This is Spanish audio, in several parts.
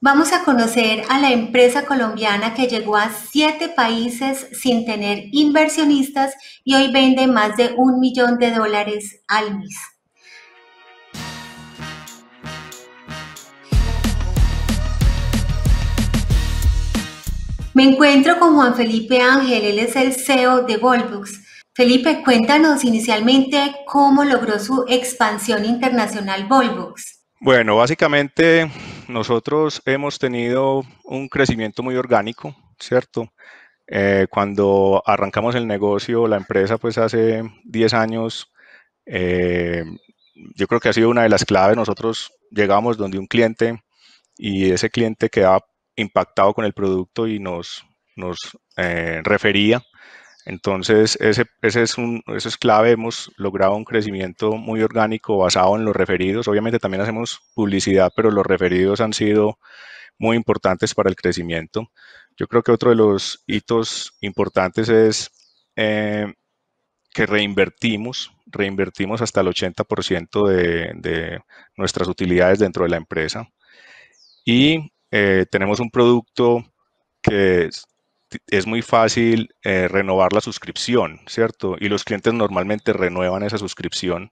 Vamos a conocer a la empresa colombiana que llegó a siete países sin tener inversionistas y hoy vende más de un millón de dólares al mes. Me encuentro con Juan Felipe Ángel, él es el CEO de Volvox. Felipe, cuéntanos inicialmente cómo logró su expansión internacional Volvox. Bueno, básicamente nosotros hemos tenido un crecimiento muy orgánico, ¿cierto? Eh, cuando arrancamos el negocio, la empresa, pues hace 10 años, eh, yo creo que ha sido una de las claves. Nosotros llegamos donde un cliente y ese cliente quedaba impactado con el producto y nos, nos eh, refería entonces, ese, ese es eso es clave. Hemos logrado un crecimiento muy orgánico basado en los referidos. Obviamente también hacemos publicidad, pero los referidos han sido muy importantes para el crecimiento. Yo creo que otro de los hitos importantes es eh, que reinvertimos, reinvertimos hasta el 80% de, de nuestras utilidades dentro de la empresa. Y eh, tenemos un producto que es muy fácil eh, renovar la suscripción, ¿cierto? Y los clientes normalmente renuevan esa suscripción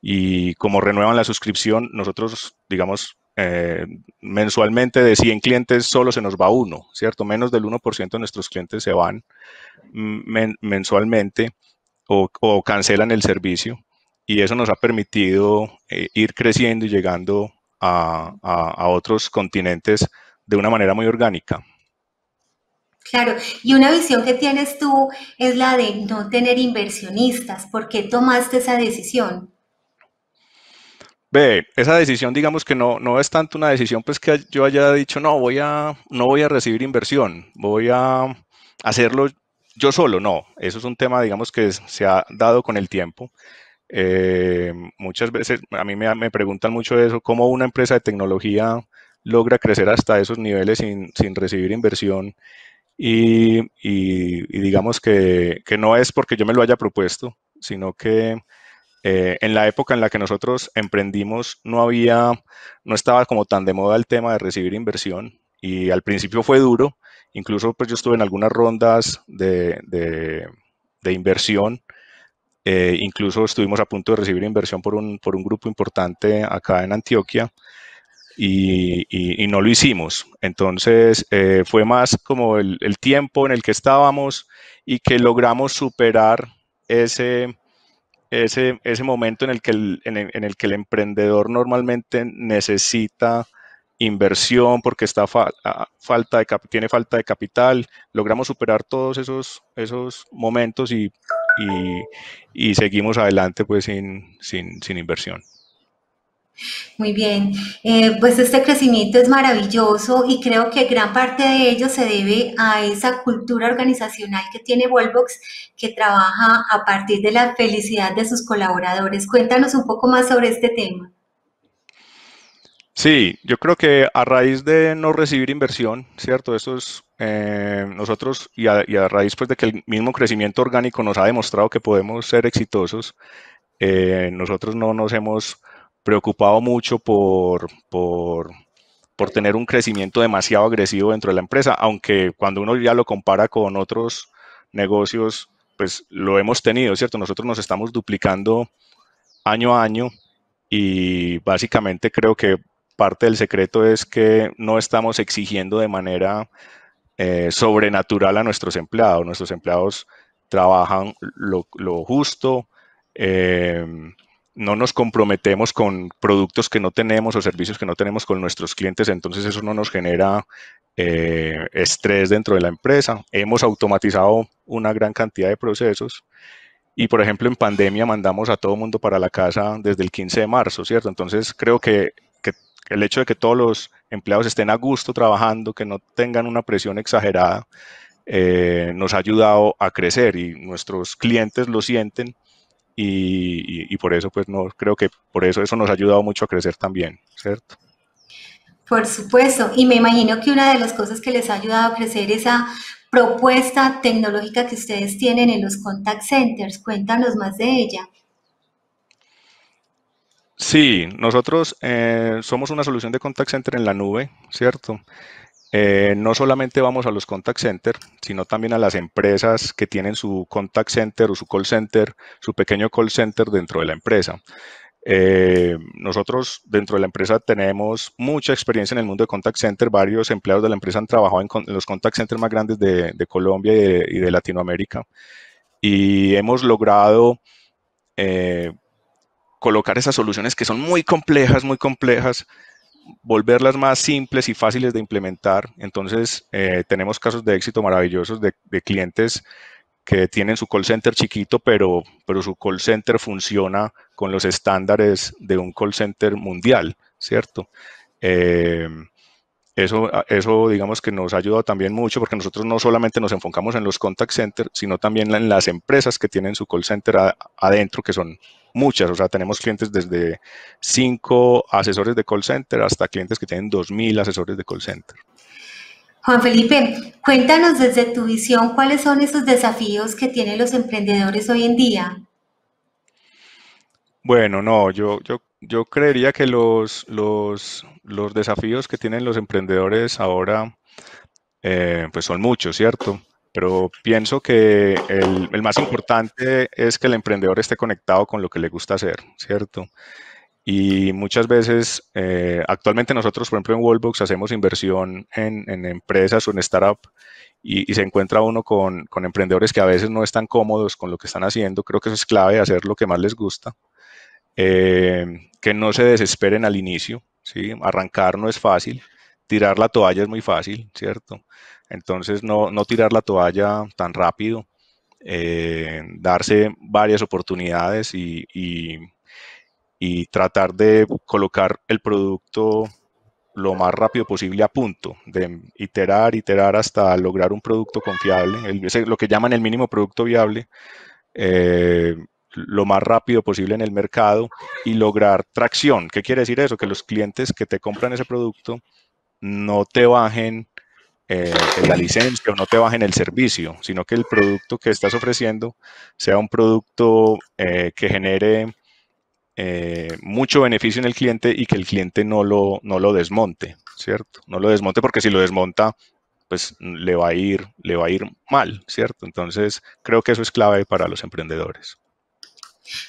y como renuevan la suscripción, nosotros, digamos, eh, mensualmente de 100 clientes solo se nos va uno, ¿cierto? Menos del 1% de nuestros clientes se van mm, mensualmente o, cancelan el servicio y eso nos ha permitido eh, ir creciendo y llegando a otros continentes de una manera muy orgánica. Claro, y una visión que tienes tú es la de no tener inversionistas. ¿Por qué tomaste esa decisión? Ve, esa decisión, digamos que no, no es tanto una decisión pues que yo haya dicho, no voy a, no voy a recibir inversión, voy a hacerlo yo solo, no. Eso es un tema, digamos, que se ha dado con el tiempo. Eh, muchas veces a mí me, me, preguntan mucho eso, cómo una empresa de tecnología logra crecer hasta esos niveles sin, sin recibir inversión. Y, digamos que, que, no es porque yo me lo haya propuesto, sino que eh, en la época en la que nosotros emprendimos no había, no estaba como tan de moda el tema de recibir inversión y al principio fue duro, incluso pues yo estuve en algunas rondas de, de, inversión, eh, incluso estuvimos a punto de recibir inversión por un, por un grupo importante acá en Antioquia, y, no lo hicimos. Entonces eh, fue más como el, tiempo en el que estábamos y que logramos superar ese, ese, momento en el, que el, en, el, que el emprendedor normalmente necesita inversión porque está falta de tiene falta de capital. Logramos superar todos esos, esos momentos y, y seguimos adelante pues sin, sin, sin inversión. Muy bien, eh, pues este crecimiento es maravilloso y creo que gran parte de ello se debe a esa cultura organizacional que tiene Volvox, que trabaja a partir de la felicidad de sus colaboradores. Cuéntanos un poco más sobre este tema. Sí, yo creo que a raíz de no recibir inversión, ¿cierto? es eh, nosotros y a, raíz pues, de que el mismo crecimiento orgánico nos ha demostrado que podemos ser exitosos, eh, nosotros no nos hemos preocupado mucho por, por, tener un crecimiento demasiado agresivo dentro de la empresa, aunque cuando uno ya lo compara con otros negocios, pues lo hemos tenido, ¿cierto? Nosotros nos estamos duplicando año a año y básicamente creo que parte del secreto es que no estamos exigiendo de manera eh, sobrenatural a nuestros empleados. Nuestros empleados trabajan lo, justo, eh, no nos comprometemos con productos que no tenemos o servicios que no tenemos con nuestros clientes, entonces eso no nos genera eh, estrés dentro de la empresa. Hemos automatizado una gran cantidad de procesos y, por ejemplo, en pandemia mandamos a todo mundo para la casa desde el 15 de marzo, ¿cierto? Entonces creo que, el hecho de que todos los empleados estén a gusto trabajando, que no tengan una presión exagerada, eh, nos ha ayudado a crecer y nuestros clientes lo sienten y, por eso, pues, no creo que por eso eso nos ha ayudado mucho a crecer también, ¿cierto? Por supuesto, y me imagino que una de las cosas que les ha ayudado a crecer esa propuesta tecnológica que ustedes tienen en los contact centers. Cuéntanos más de ella. Sí, nosotros eh, somos una solución de contact center en la nube, ¿cierto? Eh, no solamente vamos a los contact center, sino también a las empresas que tienen su contact center o su call center, su pequeño call center dentro de la empresa. Eh, nosotros dentro de la empresa tenemos mucha experiencia en el mundo de contact center. Varios empleados de la empresa han trabajado en, los contact centers más grandes de, Colombia y de, Latinoamérica. Y hemos logrado eh, colocar esas soluciones que son muy complejas, muy complejas, volverlas más simples y fáciles de implementar. Entonces, eh, tenemos casos de éxito maravillosos de, clientes que tienen su call center chiquito, pero, pero su call center funciona con los estándares de un call center mundial, ¿cierto? Eh, eso, eso, digamos que nos ha ayudado también mucho porque nosotros no solamente nos enfocamos en los contact centers, sino también en las empresas que tienen su call center adentro, que son muchas, o sea, tenemos clientes desde 5 asesores de call center hasta clientes que tienen 2.000 asesores de call center. Juan Felipe, cuéntanos desde tu visión cuáles son esos desafíos que tienen los emprendedores hoy en día. Bueno, no, yo, yo, yo creería que los, los, desafíos que tienen los emprendedores ahora eh, pues son muchos, ¿cierto? pero pienso que el, más importante es que el emprendedor esté conectado con lo que le gusta hacer, ¿cierto? Y muchas veces, eh, actualmente nosotros, por ejemplo, en Wallbox hacemos inversión en, empresas o en startup y, se encuentra uno con, emprendedores que a veces no están cómodos con lo que están haciendo. Creo que eso es clave, hacer lo que más les gusta. Eh, que no se desesperen al inicio, ¿sí? Arrancar no es fácil tirar la toalla es muy fácil, ¿cierto? Entonces, no, tirar la toalla tan rápido, eh, darse varias oportunidades y, y, tratar de colocar el producto lo más rápido posible a punto, de iterar, iterar hasta lograr un producto confiable, lo que llaman el mínimo producto viable. Eh, lo más rápido posible en el mercado y lograr tracción. ¿Qué quiere decir eso? Que los clientes que te compran ese producto no te bajen eh, la licencia o no te bajen el servicio, sino que el producto que estás ofreciendo sea un producto eh, que genere eh, mucho beneficio en el cliente y que el cliente no lo, no lo desmonte, ¿cierto? No lo desmonte porque si lo desmonta, pues le va a ir, le va a ir mal, ¿cierto? Entonces, creo que eso es clave para los emprendedores.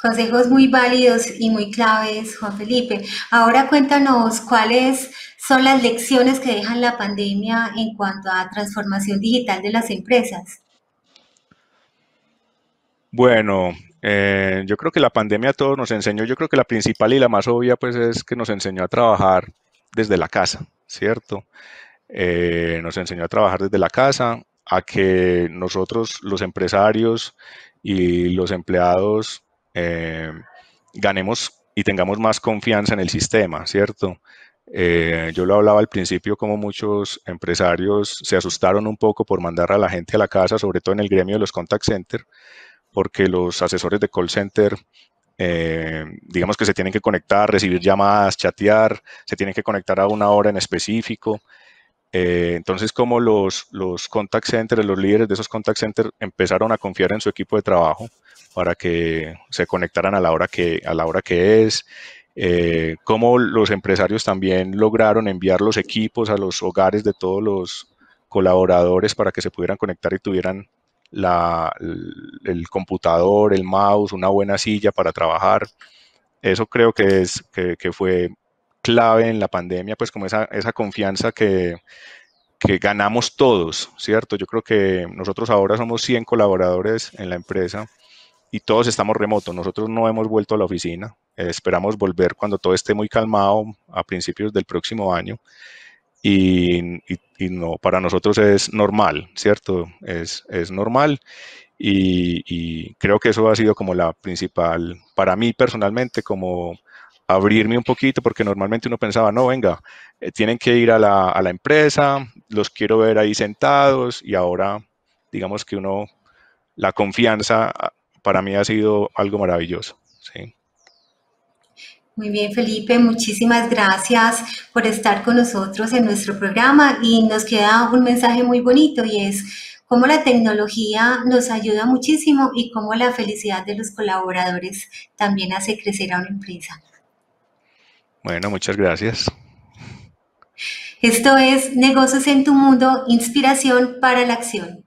Consejos muy válidos y muy claves, Juan Felipe. Ahora cuéntanos cuáles son las lecciones que dejan la pandemia en cuanto a transformación digital de las empresas. Bueno, eh, yo creo que la pandemia a todos nos enseñó, yo creo que la principal y la más obvia pues es que nos enseñó a trabajar desde la casa, ¿cierto? Eh, nos enseñó a trabajar desde la casa, a que nosotros los empresarios y los empleados eh, ganemos y tengamos más confianza en el sistema, ¿cierto? Eh, yo lo hablaba al principio como muchos empresarios se asustaron un poco por mandar a la gente a la casa, sobre todo en el gremio de los contact center, porque los asesores de call center, eh, digamos que se tienen que conectar, recibir llamadas, chatear, se tienen que conectar a una hora en específico. entonces, como los, los contact centers, los líderes de esos contact center empezaron a confiar en su equipo de trabajo, para que se conectaran a la hora que, a la hora que es. Eh, cómo los empresarios también lograron enviar los equipos a los hogares de todos los colaboradores para que se pudieran conectar y tuvieran el, computador, el mouse, una buena silla para trabajar. Eso creo que, es, fue clave en la pandemia, pues como esa, confianza que, que, ganamos todos, ¿cierto? Yo creo que nosotros ahora somos 100 colaboradores en la empresa y todos estamos remotos. Nosotros no hemos vuelto a la oficina. Eh, esperamos volver cuando todo esté muy calmado a principios del próximo año. Y, no, para nosotros es normal, ¿cierto? Es, es normal. Y, creo que eso ha sido como la principal, para mí personalmente, como abrirme un poquito, porque normalmente uno pensaba, no, venga, eh, tienen que ir a la, a la empresa, los quiero ver ahí sentados y ahora digamos que uno la confianza ah, para mí ha sido algo maravilloso. Sí. Muy bien, Felipe, muchísimas gracias por estar con nosotros en nuestro programa y nos queda un mensaje muy bonito y es cómo la tecnología nos ayuda muchísimo y cómo la felicidad de los colaboradores también hace crecer a una empresa. Bueno, muchas gracias. Esto es Negocios en tu Mundo, inspiración para la acción.